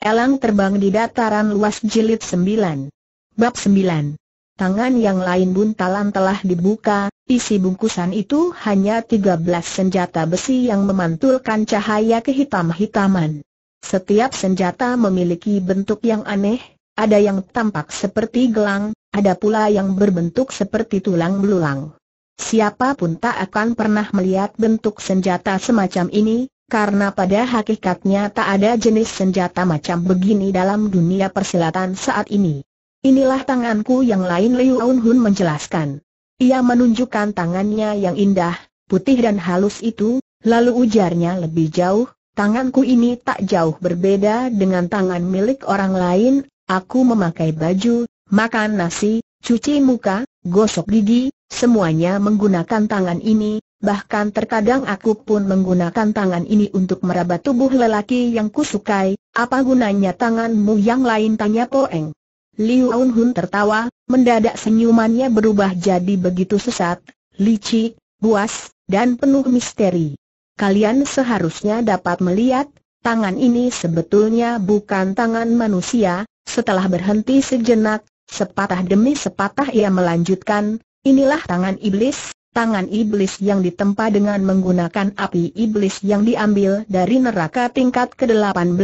Elang terbang di dataran luas jilid 9. Bab 9. Tangan yang lain buntalan telah dibuka, isi bungkusan itu hanya 13 senjata besi yang memantulkan cahaya kehitam-hitaman. Setiap senjata memiliki bentuk yang aneh, ada yang tampak seperti gelang, ada pula yang berbentuk seperti tulang belulang. Siapapun tak akan pernah melihat bentuk senjata semacam ini, karena pada hakikatnya tak ada jenis senjata macam begini dalam dunia persilatan saat ini. Inilah tanganku yang lain Liu Hun menjelaskan. Ia menunjukkan tangannya yang indah, putih dan halus itu, lalu ujarnya lebih jauh, tanganku ini tak jauh berbeda dengan tangan milik orang lain, aku memakai baju, makan nasi, cuci muka, gosok gigi, semuanya menggunakan tangan ini, bahkan terkadang aku pun menggunakan tangan ini untuk meraba tubuh lelaki yang kusukai, apa gunanya tanganmu yang lain tanya Poeng. Liu Aun Hun tertawa, mendadak senyumannya berubah jadi begitu sesat, licik, buas, dan penuh misteri. Kalian seharusnya dapat melihat, tangan ini sebetulnya bukan tangan manusia, setelah berhenti sejenak, sepatah demi sepatah ia melanjutkan, inilah tangan iblis, tangan iblis yang ditempa dengan menggunakan api iblis yang diambil dari neraka tingkat ke-18,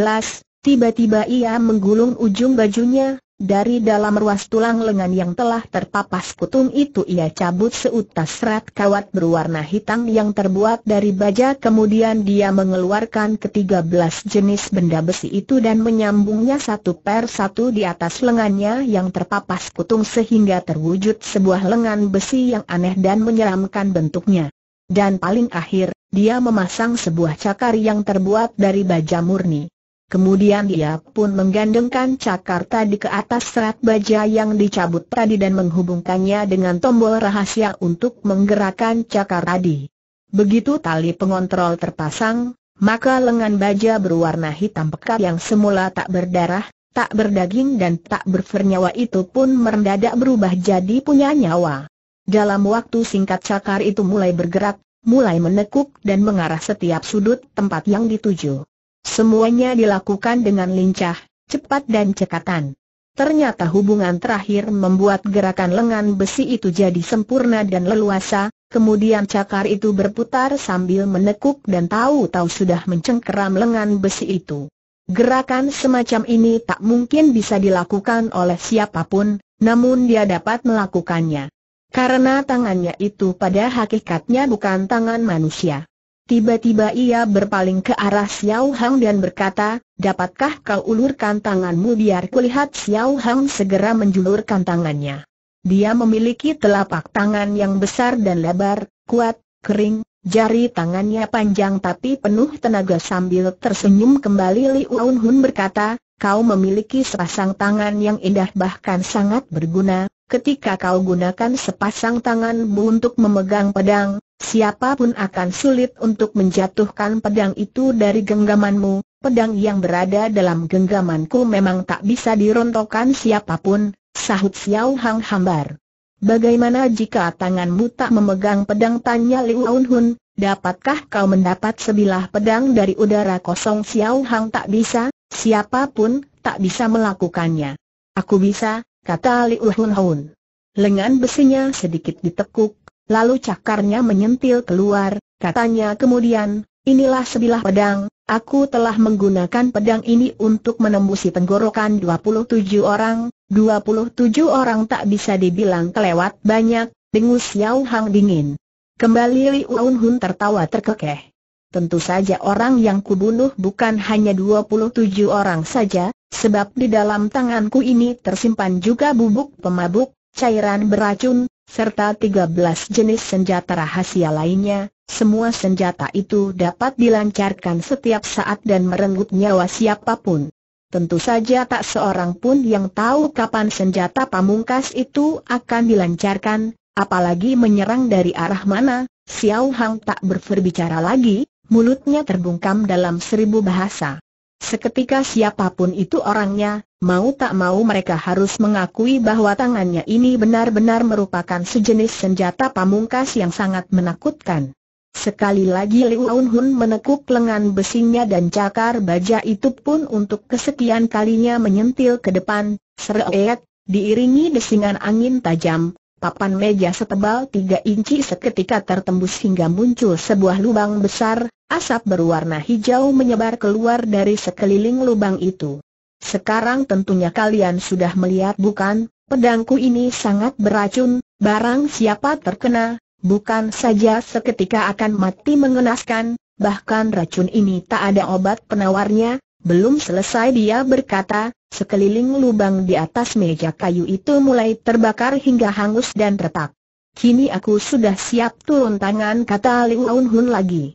tiba-tiba ia menggulung ujung bajunya, dari dalam ruas tulang lengan yang telah terpapas kutung itu ia cabut seutas serat kawat berwarna hitam yang terbuat dari baja Kemudian dia mengeluarkan ketiga belas jenis benda besi itu dan menyambungnya satu per satu di atas lengannya yang terpapas kutung Sehingga terwujud sebuah lengan besi yang aneh dan menyeramkan bentuknya Dan paling akhir, dia memasang sebuah cakar yang terbuat dari baja murni Kemudian dia pun menggandengkan cakar tadi ke atas serat baja yang dicabut tadi dan menghubungkannya dengan tombol rahasia untuk menggerakkan cakar tadi. Begitu tali pengontrol terpasang, maka lengan baja berwarna hitam pekat yang semula tak berdarah, tak berdaging dan tak bernyawa itu pun merendadak berubah jadi punya nyawa. Dalam waktu singkat cakar itu mulai bergerak, mulai menekuk dan mengarah setiap sudut tempat yang dituju. Semuanya dilakukan dengan lincah, cepat dan cekatan. Ternyata hubungan terakhir membuat gerakan lengan besi itu jadi sempurna dan leluasa, kemudian cakar itu berputar sambil menekuk dan tahu-tahu sudah mencengkeram lengan besi itu. Gerakan semacam ini tak mungkin bisa dilakukan oleh siapapun, namun dia dapat melakukannya. Karena tangannya itu pada hakikatnya bukan tangan manusia. Tiba-tiba ia berpaling ke arah Xiao Hang dan berkata, dapatkah kau ulurkan tanganmu biar kulihat Xiao Hang segera menjulurkan tangannya. Dia memiliki telapak tangan yang besar dan lebar, kuat, kering, jari tangannya panjang tapi penuh tenaga sambil tersenyum kembali Li Uun Hun berkata, kau memiliki sepasang tangan yang indah bahkan sangat berguna, ketika kau gunakan sepasang tanganmu untuk memegang pedang, Siapapun akan sulit untuk menjatuhkan pedang itu dari genggamanmu, pedang yang berada dalam genggamanku memang tak bisa dirontokkan siapapun, sahut Xiao Hang hambar. Bagaimana jika tanganmu tak memegang pedang tanya Liu Aunhun, dapatkah kau mendapat sebilah pedang dari udara kosong Xiao Hang tak bisa, siapapun tak bisa melakukannya. Aku bisa, kata Liu Hun Hun. Lengan besinya sedikit ditekuk, Lalu cakarnya menyentil keluar, katanya kemudian, inilah sebilah pedang, aku telah menggunakan pedang ini untuk menembusi tenggorokan 27 orang, 27 orang tak bisa dibilang kelewat banyak, dengus Yau Hang dingin. Kembali Li Uun Hun tertawa terkekeh. Tentu saja orang yang kubunuh bukan hanya 27 orang saja, sebab di dalam tanganku ini tersimpan juga bubuk pemabuk, cairan beracun, serta 13 jenis senjata rahasia lainnya, semua senjata itu dapat dilancarkan setiap saat dan merenggut nyawa siapapun. Tentu saja tak seorang pun yang tahu kapan senjata pamungkas itu akan dilancarkan, apalagi menyerang dari arah mana, Xiao Hang tak berbicara lagi, mulutnya terbungkam dalam seribu bahasa. Seketika siapapun itu orangnya, mau tak mau mereka harus mengakui bahwa tangannya ini benar-benar merupakan sejenis senjata pamungkas yang sangat menakutkan. Sekali lagi Liu hun menekuk lengan besinya dan cakar baja itu pun untuk kesekian kalinya menyentil ke depan, Seret, diiringi desingan angin tajam, papan meja setebal 3 inci seketika tertembus hingga muncul sebuah lubang besar, Asap berwarna hijau menyebar keluar dari sekeliling lubang itu. Sekarang tentunya kalian sudah melihat bukan, pedangku ini sangat beracun, barang siapa terkena, bukan saja seketika akan mati mengenaskan, bahkan racun ini tak ada obat penawarnya, belum selesai dia berkata, sekeliling lubang di atas meja kayu itu mulai terbakar hingga hangus dan retak. Kini aku sudah siap turun tangan kata Liu Aun Hun lagi.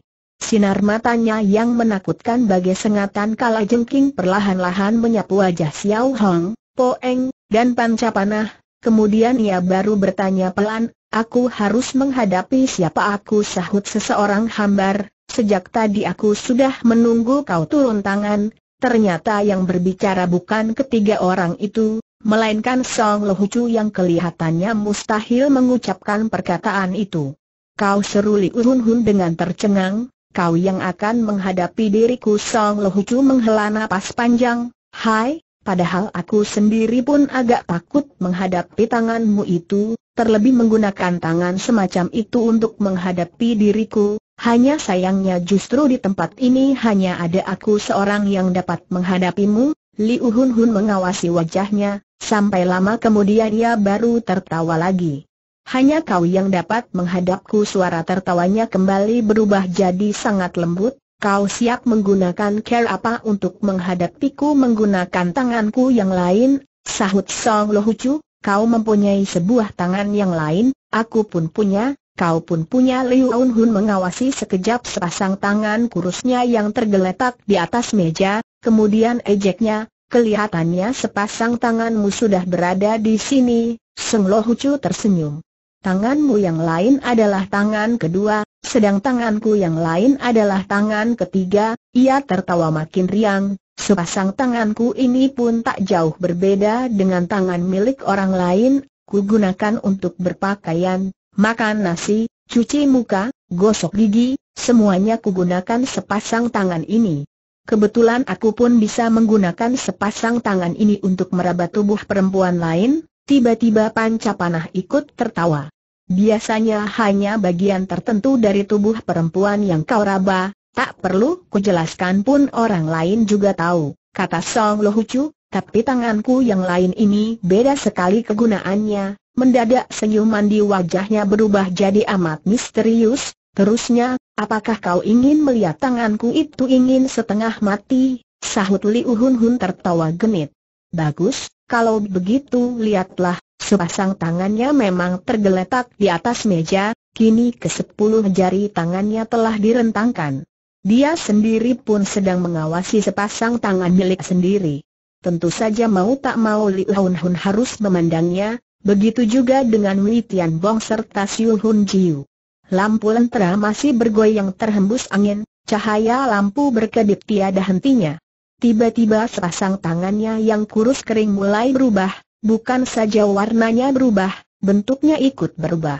Sinar matanya yang menakutkan bagai sengatan kala jengking perlahan-lahan menyapu wajah Xiao Hong, Po Eng, dan Panah. kemudian ia baru bertanya pelan, aku harus menghadapi siapa aku sahut seseorang hambar, sejak tadi aku sudah menunggu kau turun tangan, ternyata yang berbicara bukan ketiga orang itu, melainkan Song Lohucu yang kelihatannya mustahil mengucapkan perkataan itu. Kau seruli Urun Hun dengan tercengang, kau yang akan menghadapi diriku Song Lohucu menghela napas panjang, hai, padahal aku sendiri pun agak takut menghadapi tanganmu itu, terlebih menggunakan tangan semacam itu untuk menghadapi diriku, hanya sayangnya justru di tempat ini hanya ada aku seorang yang dapat menghadapimu, Li Uhun Hun mengawasi wajahnya, sampai lama kemudian ia baru tertawa lagi hanya kau yang dapat menghadapku suara tertawanya kembali berubah jadi sangat lembut, kau siap menggunakan care apa untuk menghadapiku menggunakan tanganku yang lain, sahut Song Lohucu, kau mempunyai sebuah tangan yang lain, aku pun punya, kau pun punya Liu Aun Hun mengawasi sekejap sepasang tangan kurusnya yang tergeletak di atas meja, kemudian ejeknya, kelihatannya sepasang tanganmu sudah berada di sini, Song Lo Hucu tersenyum tanganmu yang lain adalah tangan kedua, sedang tanganku yang lain adalah tangan ketiga, ia tertawa makin riang, sepasang tanganku ini pun tak jauh berbeda dengan tangan milik orang lain, kugunakan untuk berpakaian, makan nasi, cuci muka, gosok gigi, semuanya kugunakan sepasang tangan ini. Kebetulan aku pun bisa menggunakan sepasang tangan ini untuk meraba tubuh perempuan lain, Tiba-tiba panca panah ikut tertawa. Biasanya hanya bagian tertentu dari tubuh perempuan yang kau raba, tak perlu kujelaskan pun orang lain juga tahu, kata Song Lohucu, tapi tanganku yang lain ini beda sekali kegunaannya, mendadak senyuman di wajahnya berubah jadi amat misterius, terusnya, apakah kau ingin melihat tanganku itu ingin setengah mati, sahut Li Uhun Hun tertawa genit. Bagus, kalau begitu lihatlah, sepasang tangannya memang tergeletak di atas meja, kini ke sepuluh jari tangannya telah direntangkan. Dia sendiri pun sedang mengawasi sepasang tangan milik sendiri. Tentu saja mau tak mau Li Hun Hun harus memandangnya, begitu juga dengan Wei Tian Bong serta Xiu Hun Jiu. Lampu lentera masih bergoyang terhembus angin, cahaya lampu berkedip tiada hentinya. Tiba-tiba sepasang tangannya yang kurus kering mulai berubah, bukan saja warnanya berubah, bentuknya ikut berubah.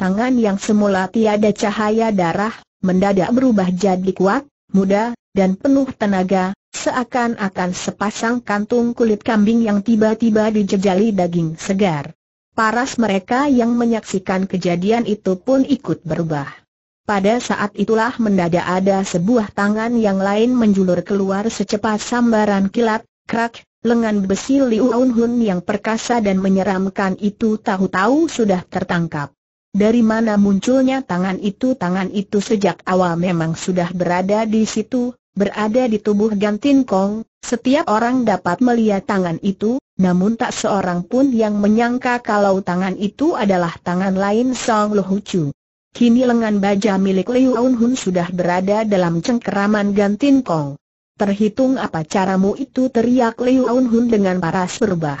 Tangan yang semula tiada cahaya darah, mendadak berubah jadi kuat, muda, dan penuh tenaga, seakan-akan sepasang kantung kulit kambing yang tiba-tiba dijejali daging segar. Paras mereka yang menyaksikan kejadian itu pun ikut berubah. Pada saat itulah mendadak ada sebuah tangan yang lain menjulur keluar secepat sambaran kilat, krak, lengan besi Liu Hun yang perkasa dan menyeramkan itu tahu-tahu sudah tertangkap. Dari mana munculnya tangan itu? Tangan itu sejak awal memang sudah berada di situ, berada di tubuh Gantin Kong, setiap orang dapat melihat tangan itu, namun tak seorang pun yang menyangka kalau tangan itu adalah tangan lain Song Lohucu. Kini lengan baja milik Liu Hun sudah berada dalam cengkeraman Gantin Kong. Terhitung apa caramu itu teriak Liu Hun dengan paras berubah.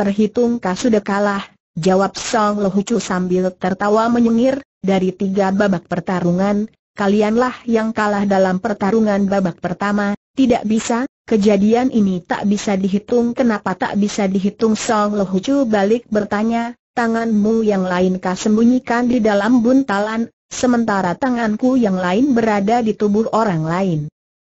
Terhitung kah sudah kalah, jawab Song Lo sambil tertawa menyengir, dari tiga babak pertarungan, kalianlah yang kalah dalam pertarungan babak pertama, tidak bisa, kejadian ini tak bisa dihitung kenapa tak bisa dihitung Song Lo balik bertanya, tanganmu yang lain kau sembunyikan di dalam buntalan, sementara tanganku yang lain berada di tubuh orang lain.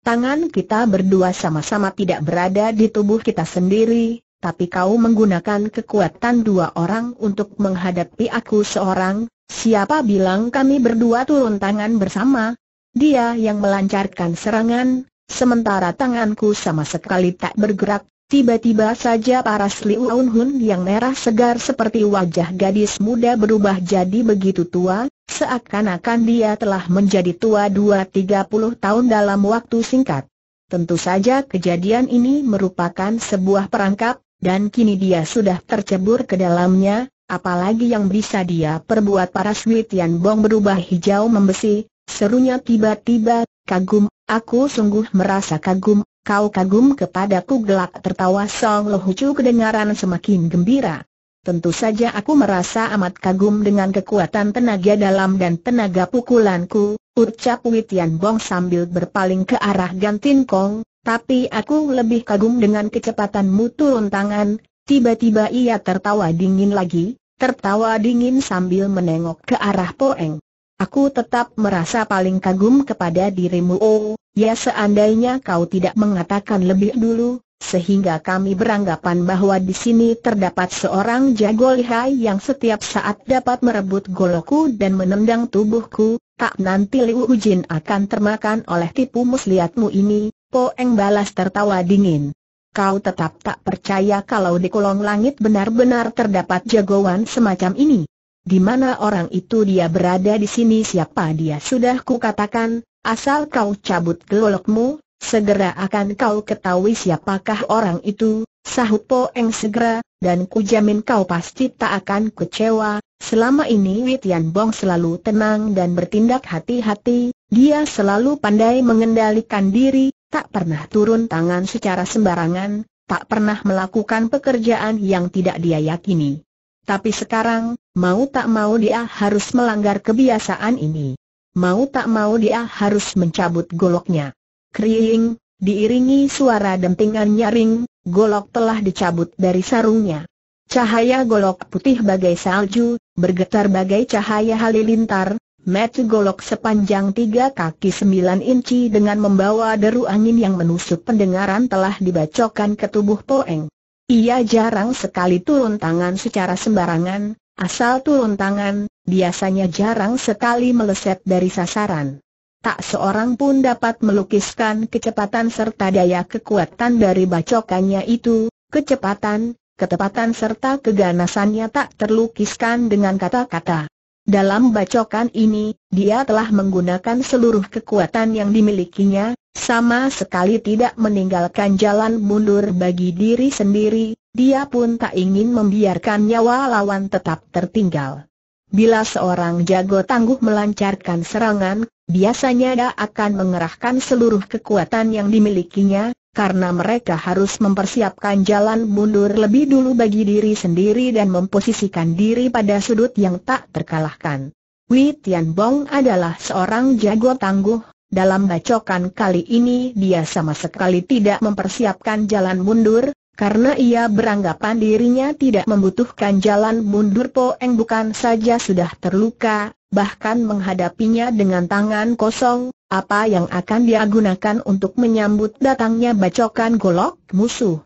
Tangan kita berdua sama-sama tidak berada di tubuh kita sendiri, tapi kau menggunakan kekuatan dua orang untuk menghadapi aku seorang, siapa bilang kami berdua turun tangan bersama? Dia yang melancarkan serangan, sementara tanganku sama sekali tak bergerak, Tiba-tiba saja paras Liu Hun yang merah segar seperti wajah gadis muda berubah jadi begitu tua, seakan-akan dia telah menjadi tua dua tiga puluh tahun dalam waktu singkat. Tentu saja kejadian ini merupakan sebuah perangkap, dan kini dia sudah tercebur ke dalamnya, apalagi yang bisa dia perbuat paras Witian Bong berubah hijau membesi, serunya tiba-tiba, kagum, aku sungguh merasa kagum, Kau kagum kepadaku gelak tertawa Song Lo Hucu kedengaran semakin gembira. Tentu saja aku merasa amat kagum dengan kekuatan tenaga dalam dan tenaga pukulanku, ucap Witian Bong sambil berpaling ke arah Gantin Kong, tapi aku lebih kagum dengan kecepatanmu turun tangan, tiba-tiba ia tertawa dingin lagi, tertawa dingin sambil menengok ke arah Poeng. Aku tetap merasa paling kagum kepada dirimu oh, ya seandainya kau tidak mengatakan lebih dulu, sehingga kami beranggapan bahwa di sini terdapat seorang jago lihai yang setiap saat dapat merebut goloku dan menendang tubuhku, tak nanti Liu Ujin akan termakan oleh tipu muslihatmu ini, Poeng balas tertawa dingin. Kau tetap tak percaya kalau di kolong langit benar-benar terdapat jagoan semacam ini? Di mana orang itu dia berada di sini siapa dia sudah kukatakan, asal kau cabut gelolokmu, segera akan kau ketahui siapakah orang itu, sahut Po Eng segera, dan kujamin kau pasti tak akan kecewa, selama ini Witian Bong selalu tenang dan bertindak hati-hati, dia selalu pandai mengendalikan diri, tak pernah turun tangan secara sembarangan, tak pernah melakukan pekerjaan yang tidak dia yakini. Tapi sekarang, mau tak mau dia harus melanggar kebiasaan ini. Mau tak mau dia harus mencabut goloknya. Kriing, diiringi suara dentingan nyaring, golok telah dicabut dari sarungnya. Cahaya golok putih bagai salju, bergetar bagai cahaya halilintar, Met golok sepanjang tiga kaki sembilan inci dengan membawa deru angin yang menusuk pendengaran telah dibacokan ke tubuh Poeng. Ia jarang sekali turun tangan secara sembarangan, asal turun tangan, biasanya jarang sekali meleset dari sasaran. Tak seorang pun dapat melukiskan kecepatan serta daya kekuatan dari bacokannya itu, kecepatan, ketepatan serta keganasannya tak terlukiskan dengan kata-kata. Dalam bacokan ini, dia telah menggunakan seluruh kekuatan yang dimilikinya, sama sekali tidak meninggalkan jalan mundur bagi diri sendiri, dia pun tak ingin membiarkan nyawa lawan tetap tertinggal. Bila seorang jago tangguh melancarkan serangan, biasanya dia akan mengerahkan seluruh kekuatan yang dimilikinya, karena mereka harus mempersiapkan jalan mundur lebih dulu bagi diri sendiri dan memposisikan diri pada sudut yang tak terkalahkan. Wei Tian adalah seorang jago tangguh, dalam bacokan kali ini dia sama sekali tidak mempersiapkan jalan mundur, karena ia beranggapan dirinya tidak membutuhkan jalan mundur Po Poeng bukan saja sudah terluka, bahkan menghadapinya dengan tangan kosong, apa yang akan dia gunakan untuk menyambut datangnya bacokan golok musuh.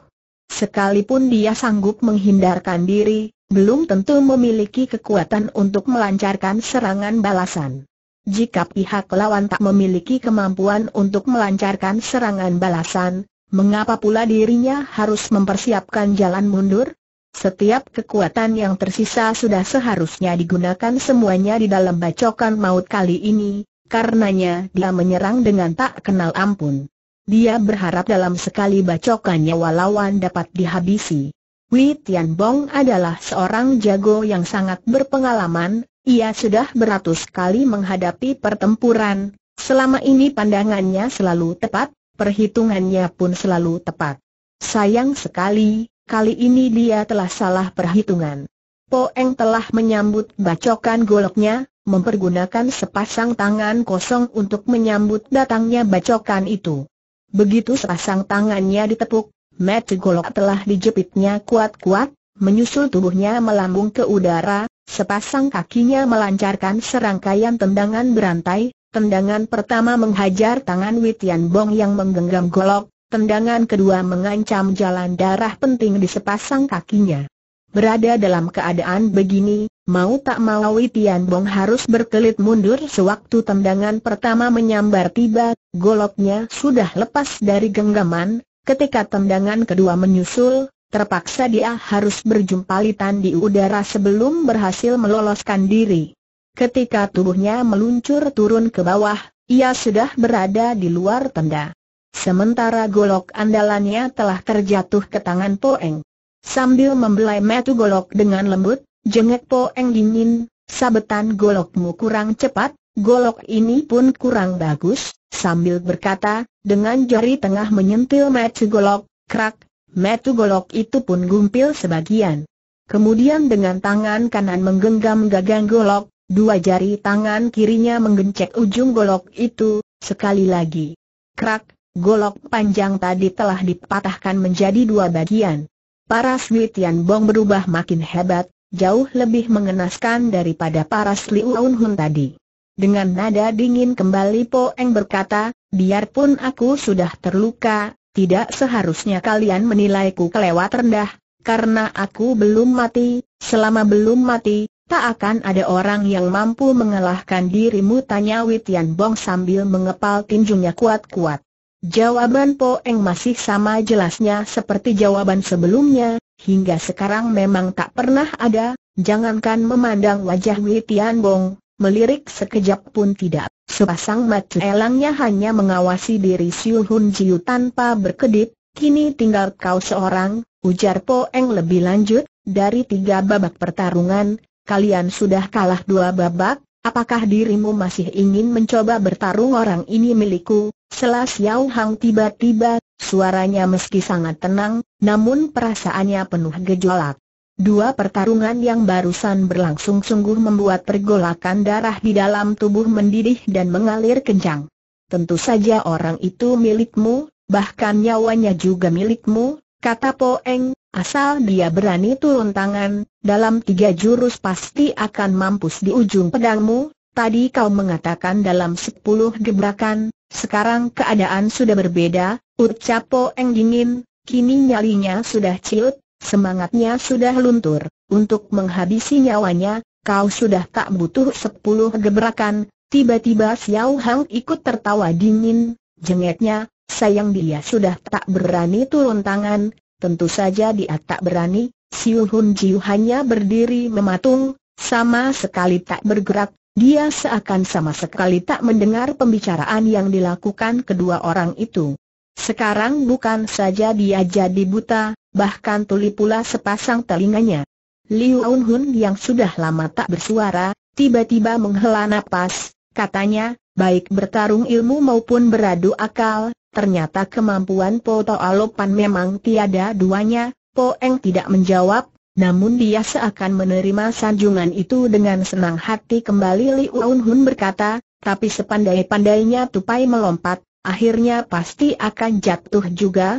Sekalipun dia sanggup menghindarkan diri, belum tentu memiliki kekuatan untuk melancarkan serangan balasan. Jika pihak lawan tak memiliki kemampuan untuk melancarkan serangan balasan, mengapa pula dirinya harus mempersiapkan jalan mundur? Setiap kekuatan yang tersisa sudah seharusnya digunakan semuanya di dalam bacokan maut kali ini, karenanya dia menyerang dengan tak kenal ampun. Dia berharap dalam sekali bacokannya nyawa dapat dihabisi. Wei Tian Bong adalah seorang jago yang sangat berpengalaman, ia sudah beratus kali menghadapi pertempuran, selama ini pandangannya selalu tepat, perhitungannya pun selalu tepat. Sayang sekali, kali ini dia telah salah perhitungan. Poeng telah menyambut bacokan goloknya, mempergunakan sepasang tangan kosong untuk menyambut datangnya bacokan itu. Begitu sepasang tangannya ditepuk, Mat golok telah dijepitnya kuat-kuat, menyusul tubuhnya melambung ke udara, Sepasang kakinya melancarkan serangkaian tendangan berantai, tendangan pertama menghajar tangan Witian Bong yang menggenggam golok, tendangan kedua mengancam jalan darah penting di sepasang kakinya. Berada dalam keadaan begini, mau tak mau Witian Bong harus berkelit mundur sewaktu tendangan pertama menyambar tiba, goloknya sudah lepas dari genggaman, ketika tendangan kedua menyusul, terpaksa dia harus berjumpa litan di udara sebelum berhasil meloloskan diri. Ketika tubuhnya meluncur turun ke bawah, ia sudah berada di luar tenda. Sementara golok andalannya telah terjatuh ke tangan Poeng. Sambil membelai metu golok dengan lembut, jengek Poeng dingin, sabetan golokmu kurang cepat, golok ini pun kurang bagus, sambil berkata, dengan jari tengah menyentil metu golok, krak, Metu golok itu pun gumpil sebagian. Kemudian dengan tangan kanan menggenggam gagang golok, dua jari tangan kirinya menggencet ujung golok itu, sekali lagi. Krak, golok panjang tadi telah dipatahkan menjadi dua bagian. Para Wei Tian Bong berubah makin hebat, jauh lebih mengenaskan daripada para Liu Hun tadi. Dengan nada dingin kembali Po Eng berkata, biarpun aku sudah terluka, tidak seharusnya kalian menilaiku kelewat rendah, karena aku belum mati, selama belum mati, tak akan ada orang yang mampu mengalahkan dirimu tanya Witian Bong sambil mengepal tinjunya kuat-kuat. Jawaban Po Eng masih sama jelasnya seperti jawaban sebelumnya, hingga sekarang memang tak pernah ada, jangankan memandang wajah Witian Bong, melirik sekejap pun tidak. Sepasang mata elangnya hanya mengawasi diri Siu Hun Jiu tanpa berkedip, kini tinggal kau seorang, ujar Po Eng lebih lanjut, dari tiga babak pertarungan, kalian sudah kalah dua babak, Apakah dirimu masih ingin mencoba bertarung orang ini milikku? Selas Yau Hang tiba-tiba, suaranya meski sangat tenang, namun perasaannya penuh gejolak. Dua pertarungan yang barusan berlangsung sungguh membuat pergolakan darah di dalam tubuh mendidih dan mengalir kencang. Tentu saja orang itu milikmu, bahkan nyawanya juga milikmu, kata Poeng, asal dia berani turun tangan, dalam tiga jurus pasti akan mampus di ujung pedangmu, tadi kau mengatakan dalam sepuluh gebrakan, sekarang keadaan sudah berbeda, ucap Poeng dingin, kini nyalinya sudah ciut, Semangatnya sudah luntur, untuk menghabisi nyawanya, kau sudah tak butuh sepuluh gebrakan, tiba-tiba Xiao Hang ikut tertawa dingin, jengeknya, sayang dia sudah tak berani turun tangan, tentu saja dia tak berani, Siu Hun Jiu hanya berdiri mematung, sama sekali tak bergerak, dia seakan sama sekali tak mendengar pembicaraan yang dilakukan kedua orang itu. Sekarang bukan saja dia jadi buta, bahkan tuli pula sepasang telinganya. Liu Hun yang sudah lama tak bersuara, tiba-tiba menghela nafas. katanya, baik bertarung ilmu maupun beradu akal, ternyata kemampuan Po Alopan memang tiada duanya, Po Eng tidak menjawab, namun dia seakan menerima sanjungan itu dengan senang hati kembali Li Hun berkata, tapi sepandai-pandainya tupai melompat, akhirnya pasti akan jatuh juga,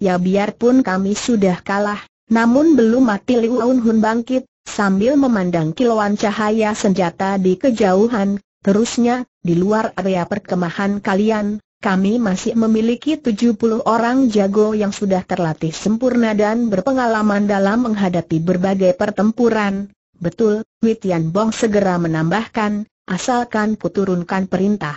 Ya biarpun kami sudah kalah, namun belum mati Liu Hun bangkit, sambil memandang kilauan cahaya senjata di kejauhan, terusnya, di luar area perkemahan kalian, kami masih memiliki 70 orang jago yang sudah terlatih sempurna dan berpengalaman dalam menghadapi berbagai pertempuran. Betul, Witian Bong segera menambahkan, asalkan kuturunkan perintah.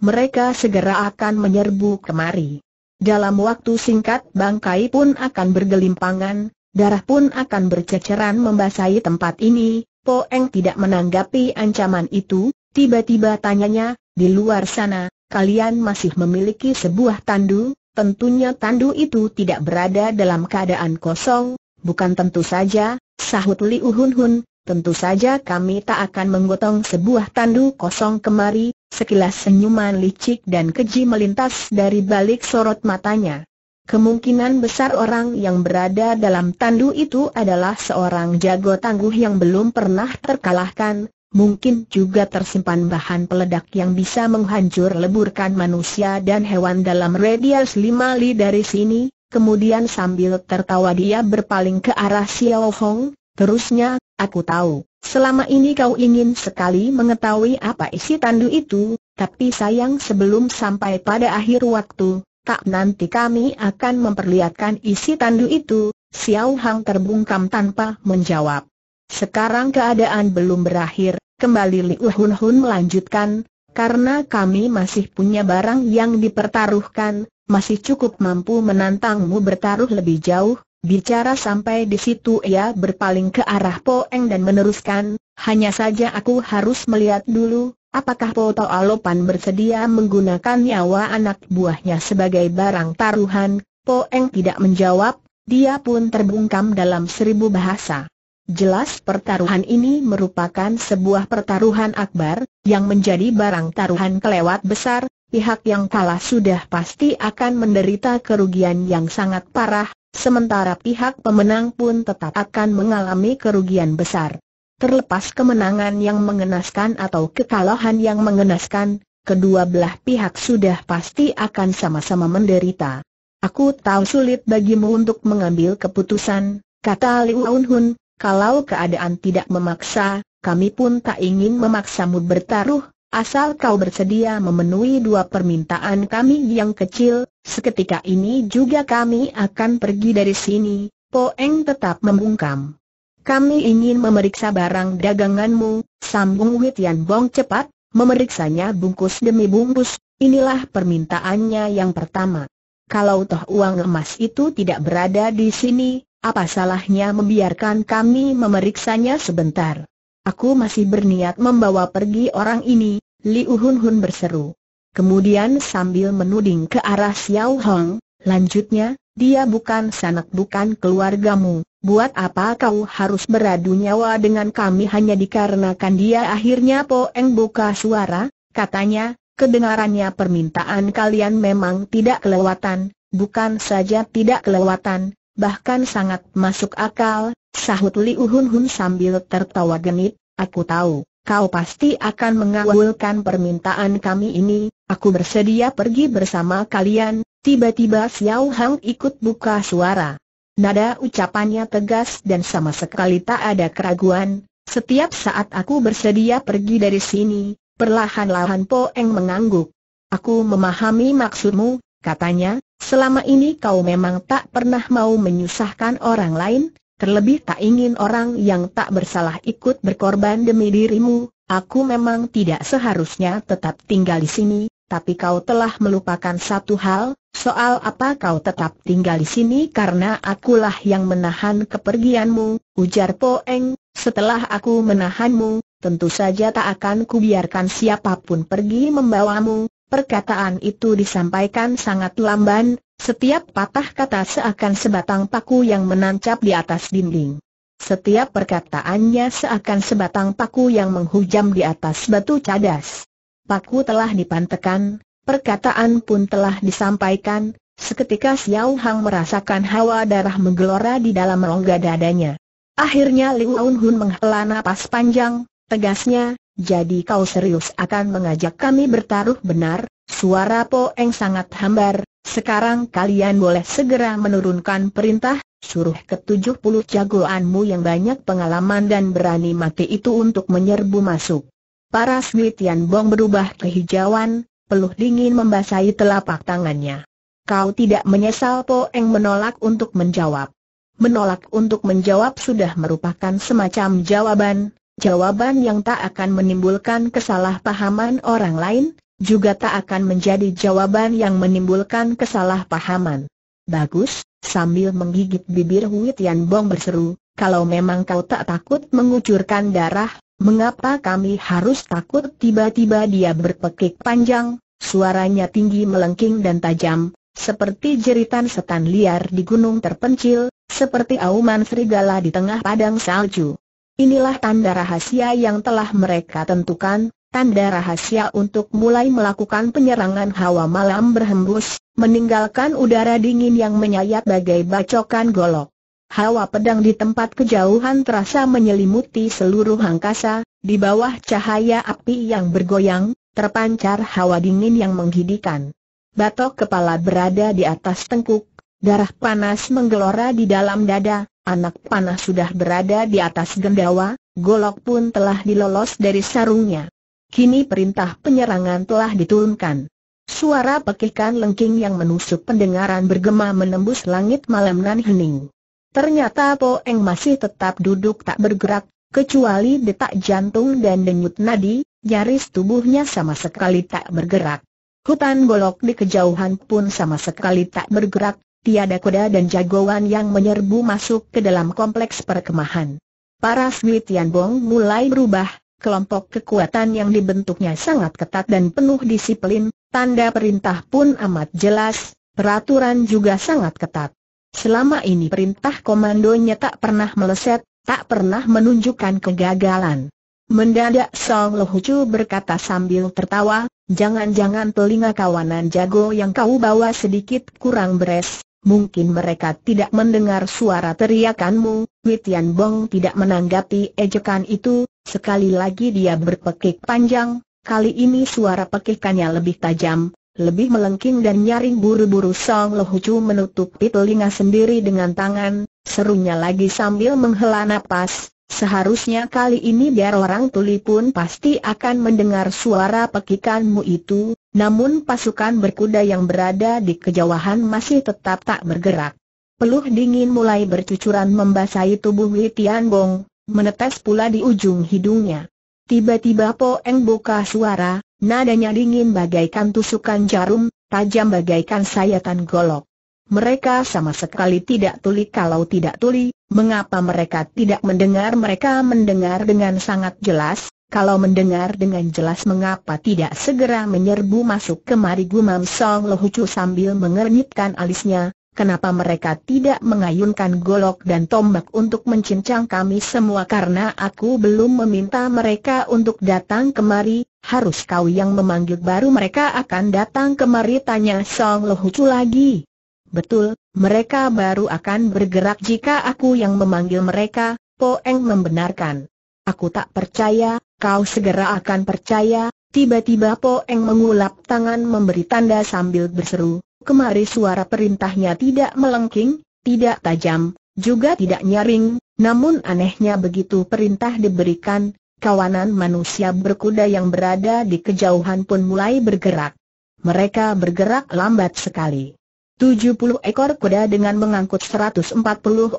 Mereka segera akan menyerbu kemari. Dalam waktu singkat bangkai pun akan bergelimpangan, darah pun akan berceceran membasahi tempat ini. Poeng tidak menanggapi ancaman itu, tiba-tiba tanyanya, di luar sana, kalian masih memiliki sebuah tandu, tentunya tandu itu tidak berada dalam keadaan kosong, bukan tentu saja, sahut Li Uhun Hun, tentu saja kami tak akan menggotong sebuah tandu kosong kemari, Sekilas senyuman licik dan keji melintas dari balik sorot matanya. Kemungkinan besar orang yang berada dalam tandu itu adalah seorang jago tangguh yang belum pernah terkalahkan, mungkin juga tersimpan bahan peledak yang bisa menghancur leburkan manusia dan hewan dalam radius lima li dari sini, kemudian sambil tertawa dia berpaling ke arah Xiao Hong, terusnya, aku tahu. Selama ini kau ingin sekali mengetahui apa isi tandu itu, tapi sayang sebelum sampai pada akhir waktu, tak nanti kami akan memperlihatkan isi tandu itu, Xiao Hang terbungkam tanpa menjawab. Sekarang keadaan belum berakhir, kembali Li Hun Hun melanjutkan, karena kami masih punya barang yang dipertaruhkan, masih cukup mampu menantangmu bertaruh lebih jauh, Bicara sampai di situ ia berpaling ke arah Poeng dan meneruskan, hanya saja aku harus melihat dulu, apakah Po Alopan bersedia menggunakan nyawa anak buahnya sebagai barang taruhan, Poeng tidak menjawab, dia pun terbungkam dalam seribu bahasa. Jelas pertaruhan ini merupakan sebuah pertaruhan akbar, yang menjadi barang taruhan kelewat besar, pihak yang kalah sudah pasti akan menderita kerugian yang sangat parah, sementara pihak pemenang pun tetap akan mengalami kerugian besar. Terlepas kemenangan yang mengenaskan atau kekalahan yang mengenaskan, kedua belah pihak sudah pasti akan sama-sama menderita. Aku tahu sulit bagimu untuk mengambil keputusan, kata Liu Aunhun, kalau keadaan tidak memaksa, kami pun tak ingin memaksamu bertaruh, Asal kau bersedia memenuhi dua permintaan kami yang kecil, seketika ini juga kami akan pergi dari sini, Poeng tetap membungkam. Kami ingin memeriksa barang daganganmu, sambung Witian Bong cepat, memeriksanya bungkus demi bungkus, inilah permintaannya yang pertama. Kalau toh uang emas itu tidak berada di sini, apa salahnya membiarkan kami memeriksanya sebentar? Aku masih berniat membawa pergi orang ini, Liu Hun Hun berseru. Kemudian sambil menuding ke arah Xiao Hong, lanjutnya, dia bukan sanak bukan keluargamu, buat apa kau harus beradu nyawa dengan kami hanya dikarenakan dia akhirnya Po Eng buka suara, katanya, kedengarannya permintaan kalian memang tidak kelewatan, bukan saja tidak kelewatan, bahkan sangat masuk akal, sahut Li Uhun Hun sambil tertawa genit, aku tahu, kau pasti akan mengawalkan permintaan kami ini, aku bersedia pergi bersama kalian, tiba-tiba Xiao Hang ikut buka suara. Nada ucapannya tegas dan sama sekali tak ada keraguan, setiap saat aku bersedia pergi dari sini, perlahan-lahan Po Eng mengangguk. Aku memahami maksudmu, katanya, selama ini kau memang tak pernah mau menyusahkan orang lain, Terlebih tak ingin orang yang tak bersalah ikut berkorban demi dirimu, aku memang tidak seharusnya tetap tinggal di sini, tapi kau telah melupakan satu hal, soal apa kau tetap tinggal di sini karena akulah yang menahan kepergianmu, ujar Po Eng, setelah aku menahanmu, tentu saja tak akan kubiarkan siapapun pergi membawamu, Perkataan itu disampaikan sangat lamban, setiap patah kata seakan sebatang paku yang menancap di atas dinding. Setiap perkataannya seakan sebatang paku yang menghujam di atas batu cadas. Paku telah dipantekan, perkataan pun telah disampaikan, seketika Xiao Hang merasakan hawa darah menggelora di dalam rongga dadanya. Akhirnya Liu Aun Hun menghela napas panjang, tegasnya, jadi kau serius akan mengajak kami bertaruh benar, suara Po Eng sangat hambar, sekarang kalian boleh segera menurunkan perintah, suruh ketujuh puluh jagoanmu yang banyak pengalaman dan berani mati itu untuk menyerbu masuk. Para Sui Bong berubah kehijauan, peluh dingin membasahi telapak tangannya. Kau tidak menyesal Po Eng menolak untuk menjawab. Menolak untuk menjawab sudah merupakan semacam jawaban, jawaban yang tak akan menimbulkan kesalahpahaman orang lain, juga tak akan menjadi jawaban yang menimbulkan kesalahpahaman. Bagus, sambil menggigit bibir Hui Tian Bong berseru, kalau memang kau tak takut mengucurkan darah, mengapa kami harus takut tiba-tiba dia berpekik panjang, suaranya tinggi melengking dan tajam, seperti jeritan setan liar di gunung terpencil, seperti auman serigala di tengah padang salju. Inilah tanda rahasia yang telah mereka tentukan, tanda rahasia untuk mulai melakukan penyerangan hawa malam berhembus, meninggalkan udara dingin yang menyayat bagai bacokan golok. Hawa pedang di tempat kejauhan terasa menyelimuti seluruh angkasa, di bawah cahaya api yang bergoyang, terpancar hawa dingin yang menghidikan. Batok kepala berada di atas tengkuk, darah panas menggelora di dalam dada, anak panah sudah berada di atas gendawa, golok pun telah dilolos dari sarungnya. Kini perintah penyerangan telah diturunkan. Suara pekikan lengking yang menusuk pendengaran bergema menembus langit malam nan hening. Ternyata Po Eng masih tetap duduk tak bergerak, kecuali detak jantung dan denyut nadi, nyaris tubuhnya sama sekali tak bergerak. Hutan golok di kejauhan pun sama sekali tak bergerak, tiada kuda dan jagoan yang menyerbu masuk ke dalam kompleks perkemahan. Para Sui Bong mulai berubah, kelompok kekuatan yang dibentuknya sangat ketat dan penuh disiplin, tanda perintah pun amat jelas, peraturan juga sangat ketat. Selama ini perintah komandonya tak pernah meleset, tak pernah menunjukkan kegagalan. Mendadak Song Lo Hucu berkata sambil tertawa, jangan-jangan telinga kawanan jago yang kau bawa sedikit kurang beres, mungkin mereka tidak mendengar suara teriakanmu. Witian Bong tidak menanggapi ejekan itu, Sekali lagi dia berpekik panjang, kali ini suara pekikannya lebih tajam, lebih melengking dan nyaring buru-buru Song Lohucu menutupi telinga sendiri dengan tangan, serunya lagi sambil menghela napas, seharusnya kali ini biar orang tuli pun pasti akan mendengar suara pekikanmu itu, namun pasukan berkuda yang berada di kejauhan masih tetap tak bergerak. Peluh dingin mulai bercucuran membasahi tubuh Wei Tianbong, menetes pula di ujung hidungnya. Tiba-tiba Po Eng buka suara, nadanya dingin bagaikan tusukan jarum, tajam bagaikan sayatan golok. Mereka sama sekali tidak tuli kalau tidak tuli, mengapa mereka tidak mendengar mereka mendengar dengan sangat jelas, kalau mendengar dengan jelas mengapa tidak segera menyerbu masuk kemari gumam Song Lohucu sambil mengernyitkan alisnya, kenapa mereka tidak mengayunkan golok dan tombak untuk mencincang kami semua karena aku belum meminta mereka untuk datang kemari, harus kau yang memanggil baru mereka akan datang kemari tanya Song Lohucu lagi. Betul, mereka baru akan bergerak jika aku yang memanggil mereka, Po Eng membenarkan. Aku tak percaya, kau segera akan percaya, tiba-tiba Po Eng mengulap tangan memberi tanda sambil berseru, kemari suara perintahnya tidak melengking, tidak tajam, juga tidak nyaring, namun anehnya begitu perintah diberikan, kawanan manusia berkuda yang berada di kejauhan pun mulai bergerak. Mereka bergerak lambat sekali. 70 ekor kuda dengan mengangkut 140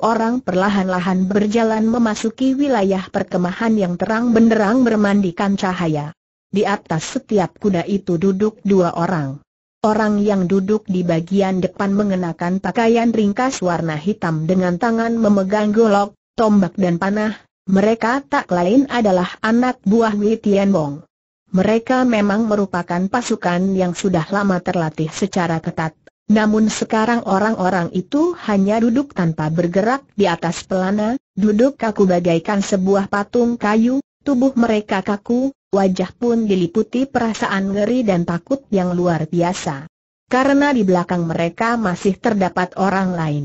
orang perlahan-lahan berjalan memasuki wilayah perkemahan yang terang benderang bermandikan cahaya. Di atas setiap kuda itu duduk dua orang. Orang yang duduk di bagian depan mengenakan pakaian ringkas warna hitam dengan tangan memegang golok, tombak dan panah, mereka tak lain adalah anak buah Wei Tianbong. Mereka memang merupakan pasukan yang sudah lama terlatih secara ketat, namun sekarang orang-orang itu hanya duduk tanpa bergerak di atas pelana, duduk kaku bagaikan sebuah patung kayu, Tubuh mereka kaku, wajah pun diliputi perasaan ngeri dan takut yang luar biasa. Karena di belakang mereka masih terdapat orang lain.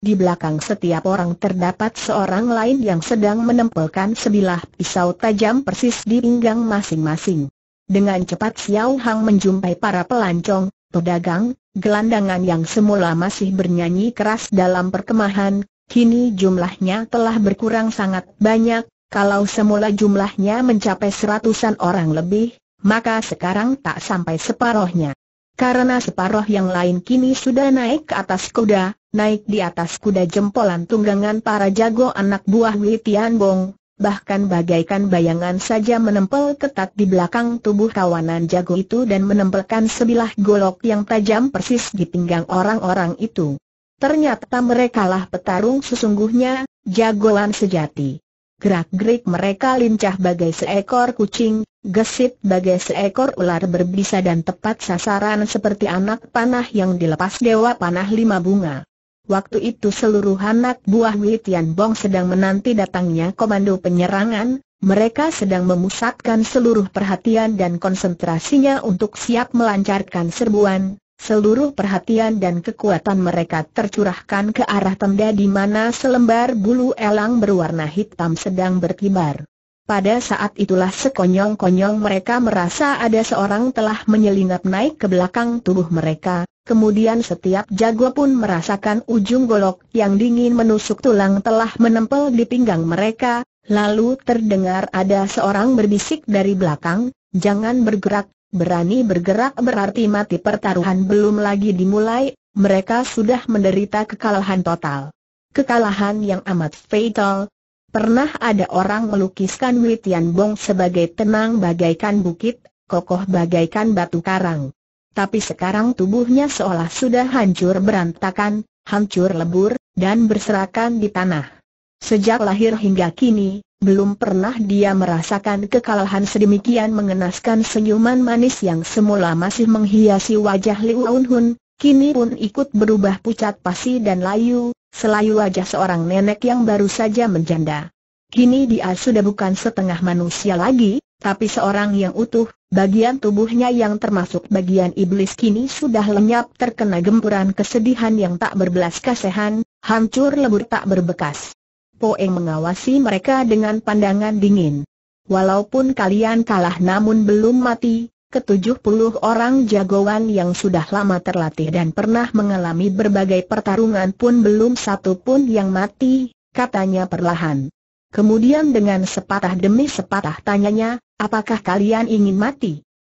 Di belakang setiap orang terdapat seorang lain yang sedang menempelkan sebilah pisau tajam persis di pinggang masing-masing. Dengan cepat Xiao Hang menjumpai para pelancong, pedagang, gelandangan yang semula masih bernyanyi keras dalam perkemahan, kini jumlahnya telah berkurang sangat banyak, kalau semula jumlahnya mencapai seratusan orang lebih, maka sekarang tak sampai separohnya. Karena separoh yang lain kini sudah naik ke atas kuda, naik di atas kuda jempolan tunggangan para jago anak buah Wei Tianbong, bahkan bagaikan bayangan saja menempel ketat di belakang tubuh kawanan jago itu dan menempelkan sebilah golok yang tajam persis di pinggang orang-orang itu. Ternyata merekalah petarung sesungguhnya, jagoan sejati. Gerak-gerik mereka lincah bagai seekor kucing, gesit bagai seekor ular berbisa dan tepat sasaran seperti anak panah yang dilepas dewa panah lima bunga. Waktu itu seluruh anak buah Wei Tian Bong sedang menanti datangnya komando penyerangan, mereka sedang memusatkan seluruh perhatian dan konsentrasinya untuk siap melancarkan serbuan, Seluruh perhatian dan kekuatan mereka tercurahkan ke arah tenda di mana selembar bulu elang berwarna hitam sedang berkibar. Pada saat itulah sekonyong-konyong mereka merasa ada seorang telah menyelinap naik ke belakang tubuh mereka, kemudian setiap jago pun merasakan ujung golok yang dingin menusuk tulang telah menempel di pinggang mereka, lalu terdengar ada seorang berbisik dari belakang, jangan bergerak, berani bergerak berarti mati pertaruhan belum lagi dimulai, mereka sudah menderita kekalahan total. Kekalahan yang amat fatal. Pernah ada orang melukiskan Witian Bong sebagai tenang bagaikan bukit, kokoh bagaikan batu karang. Tapi sekarang tubuhnya seolah sudah hancur berantakan, hancur lebur, dan berserakan di tanah. Sejak lahir hingga kini, belum pernah dia merasakan kekalahan sedemikian mengenaskan senyuman manis yang semula masih menghiasi wajah Liu Unhun, kini pun ikut berubah pucat pasi dan layu, selayu wajah seorang nenek yang baru saja menjanda. Kini dia sudah bukan setengah manusia lagi, tapi seorang yang utuh, bagian tubuhnya yang termasuk bagian iblis kini sudah lenyap terkena gempuran kesedihan yang tak berbelas kasihan, hancur lebur tak berbekas. Poeng mengawasi mereka dengan pandangan dingin. Walaupun kalian kalah namun belum mati, ketujuh puluh orang jagoan yang sudah lama terlatih dan pernah mengalami berbagai pertarungan pun belum satu pun yang mati, katanya perlahan. Kemudian dengan sepatah demi sepatah tanyanya, apakah kalian ingin mati?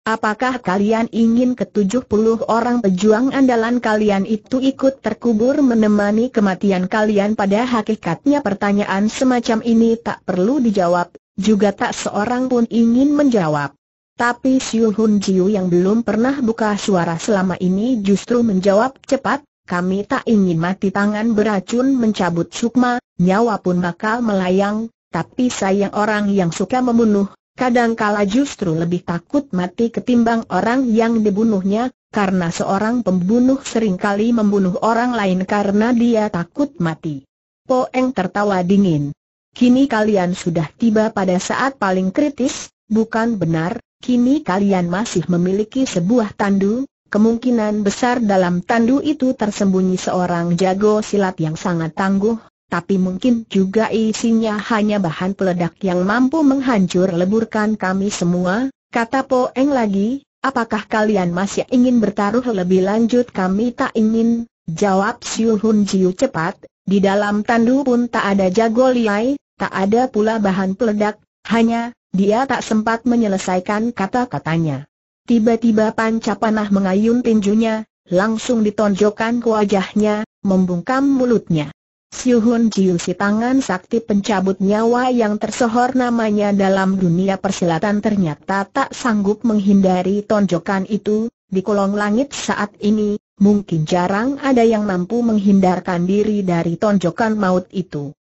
Apakah kalian ingin ketujuh puluh orang pejuang andalan kalian itu ikut terkubur menemani kematian kalian pada hakikatnya pertanyaan semacam ini tak perlu dijawab, juga tak seorang pun ingin menjawab. Tapi Siu Hun Jiu yang belum pernah buka suara selama ini justru menjawab cepat, kami tak ingin mati tangan beracun mencabut sukma, nyawa pun bakal melayang, tapi sayang orang yang suka membunuh, kadangkala justru lebih takut mati ketimbang orang yang dibunuhnya, karena seorang pembunuh seringkali membunuh orang lain karena dia takut mati. Poeng tertawa dingin. Kini kalian sudah tiba pada saat paling kritis, bukan benar, kini kalian masih memiliki sebuah tandu, kemungkinan besar dalam tandu itu tersembunyi seorang jago silat yang sangat tangguh, tapi mungkin juga isinya hanya bahan peledak yang mampu menghancur leburkan kami semua, kata Po Eng lagi, apakah kalian masih ingin bertaruh lebih lanjut kami tak ingin, jawab Siu Hun Jiu cepat, di dalam tandu pun tak ada jago liai, tak ada pula bahan peledak, hanya, dia tak sempat menyelesaikan kata-katanya. Tiba-tiba panca panah mengayun tinjunya, langsung ditonjokkan ke wajahnya, membungkam mulutnya. Siu Siuhun Jiusi tangan sakti pencabut nyawa yang tersohor namanya dalam dunia persilatan ternyata tak sanggup menghindari tonjokan itu, di kolong langit saat ini, mungkin jarang ada yang mampu menghindarkan diri dari tonjokan maut itu.